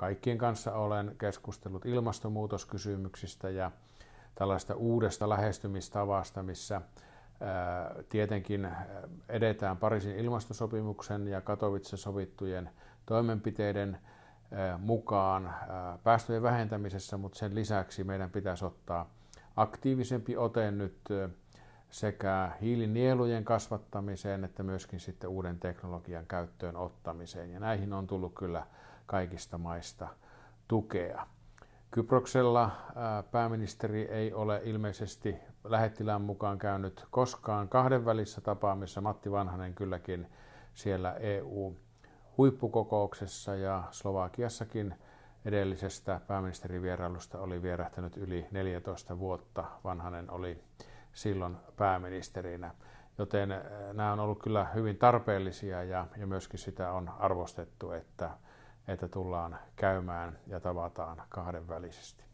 kaikkien kanssa olen keskustellut ilmastonmuutoskysymyksistä ja tällaista uudesta lähestymistavasta, missä tietenkin edetään Pariisin ilmastosopimuksen ja Katowice sovittujen toimenpiteiden mukaan päästöjen vähentämisessä, mutta sen lisäksi meidän pitäisi ottaa aktiivisempi ote nyt sekä hiilinielujen kasvattamiseen että myöskin sitten uuden teknologian käyttöön ottamiseen. Ja näihin on tullut kyllä kaikista maista tukea. Kyproksella äh, pääministeri ei ole ilmeisesti lähettilään mukaan käynyt koskaan kahdenvälissä tapaamissa. Matti Vanhanen kylläkin siellä EU-huippukokouksessa ja Slovakiassakin edellisestä pääministerivierailusta oli vierähtänyt yli 14 vuotta. Vanhanen oli silloin pääministerinä. Joten eh, nämä on ollut kyllä hyvin tarpeellisia ja, ja myöskin sitä on arvostettu, että, että tullaan käymään ja tavataan kahdenvälisesti.